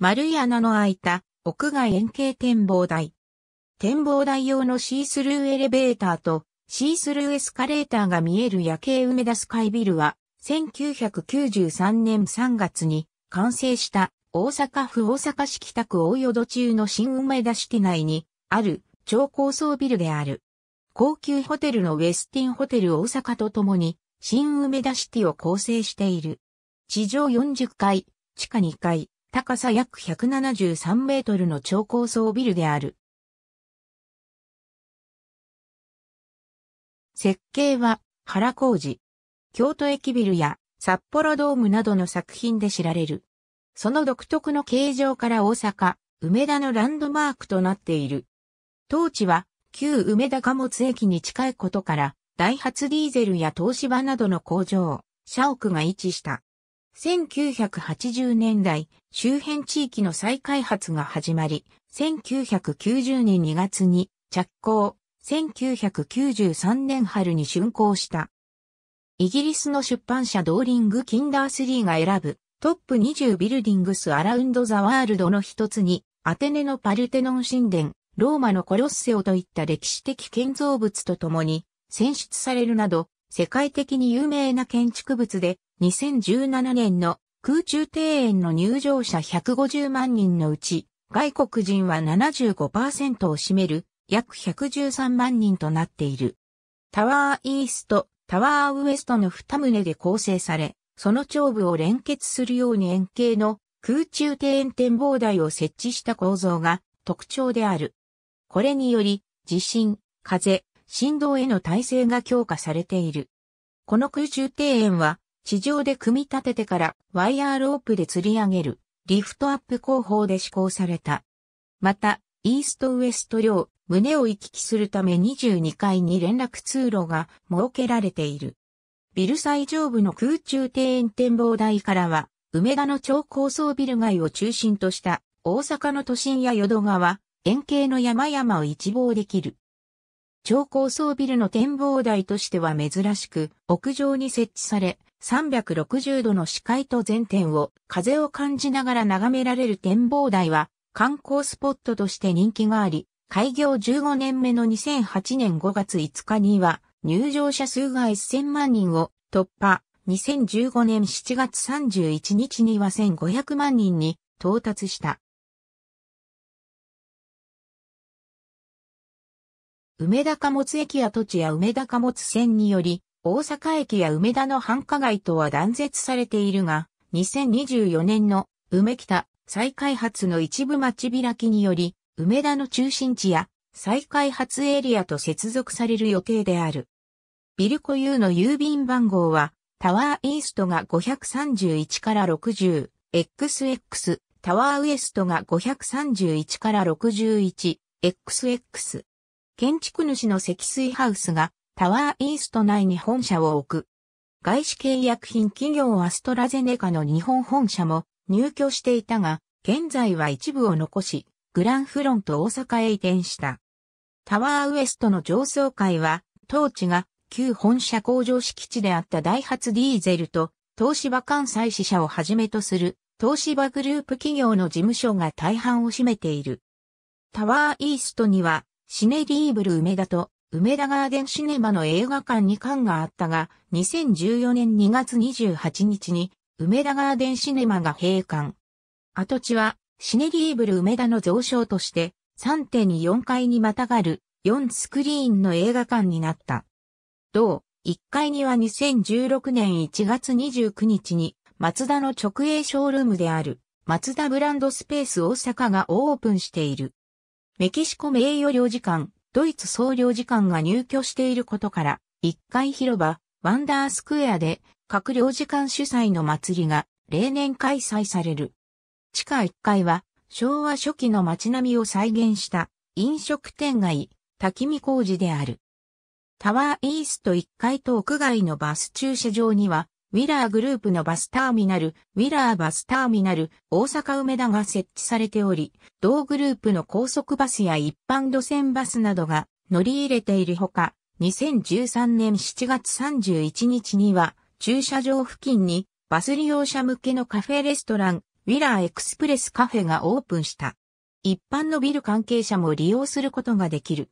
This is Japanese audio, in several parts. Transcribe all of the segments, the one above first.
丸い穴の開いた屋外円形展望台。展望台用のシースルーエレベーターとシースルーエスカレーターが見える夜景梅田スカイビルは1993年3月に完成した大阪府大阪市北区大淀中の新梅田市内にある超高層ビルである。高級ホテルのウェスティンホテル大阪とともに、新梅田シティを構成している。地上40階、地下2階、高さ約173メートルの超高層ビルである。設計は原浩二。京都駅ビルや札幌ドームなどの作品で知られる。その独特の形状から大阪、梅田のランドマークとなっている。当地は旧梅田貨物駅に近いことから、ダイハツディーゼルや東芝などの工場、社屋が位置した。1980年代、周辺地域の再開発が始まり、1990年2月に着工、1993年春に竣工した。イギリスの出版社ドーリング・キンダースリーが選ぶトップ20ビルディングス・アラウンド・ザ・ワールドの一つに、アテネのパルテノン神殿、ローマのコロッセオといった歴史的建造物とともに選出されるなど、世界的に有名な建築物で2017年の空中庭園の入場者150万人のうち、外国人は75%を占める約113万人となっている。タワーイースト、タワーウエストの二棟で構成され、その頂部を連結するように円形の空中庭園展望台を設置した構造が特徴である。これにより、地震、風、振動への耐性が強化されている。この空中庭園は地上で組み立ててからワイヤーロープで吊り上げるリフトアップ工法で施行された。また、イーストウエスト両、胸を行き来するため22階に連絡通路が設けられている。ビル最上部の空中庭園展望台からは、梅田の超高層ビル街を中心とした大阪の都心や淀川、円形の山々を一望できる。超高層ビルの展望台としては珍しく、屋上に設置され、360度の視界と全転を風を感じながら眺められる展望台は観光スポットとして人気があり、開業15年目の2008年5月5日には入場者数が1000万人を突破。2015年7月31日には1500万人に到達した。梅田貨物駅跡地や梅田貨物線により、大阪駅や梅田の繁華街とは断絶されているが、2024年の梅北再開発の一部町開きにより、梅田の中心地や再開発エリアと接続される予定である。ビルコ有の郵便番号は、タワーイーストが531から60、XX、タワーウエストが531から61、XX。建築主の積水ハウスがタワーイースト内に本社を置く。外資契約品企業アストラゼネカの日本本社も入居していたが、現在は一部を残し、グランフロント大阪へ移転した。タワーウエストの上層階は、当地が旧本社工場敷地であったダイハツディーゼルと、東芝関西支社をはじめとする、東芝グループ企業の事務所が大半を占めている。タワーイーストには、シネリーブル梅田と梅田ガーデンシネマの映画館に館があったが、2014年2月28日に、梅田ガーデンシネマが閉館。跡地は、シネリーブル梅田の増床として、3.4階にまたがる4スクリーンの映画館になった。同、1階には2016年1月29日に、松田の直営ショールームである、松田ブランドスペース大阪がオープンしている。メキシコ名誉領事館、ドイツ総領事館が入居していることから、1階広場、ワンダースクエアで、各領事館主催の祭りが、例年開催される。地下1階は、昭和初期の街並みを再現した飲食店街、滝見工事である。タワーイースト1階と屋外のバス駐車場にはウィラーグループのバスターミナル、ウィラーバスターミナル、大阪梅田が設置されており、同グループの高速バスや一般路線バスなどが乗り入れているほか、2013年7月31日には、駐車場付近にバス利用者向けのカフェレストラン、ウィラーエクスプレスカフェがオープンした。一般のビル関係者も利用することができる。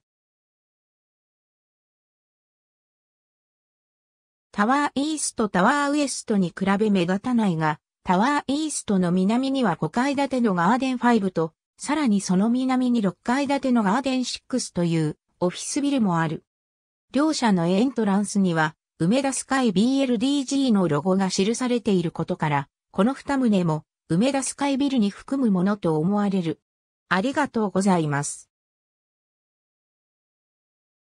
タワーイーストタワーウエストに比べ目立たないが、タワーイーストの南には5階建てのガーデン5と、さらにその南に6階建てのガーデン6というオフィスビルもある。両社のエントランスには、梅田スカイ BLDG のロゴが記されていることから、この二棟も梅田スカイビルに含むものと思われる。ありがとうございます。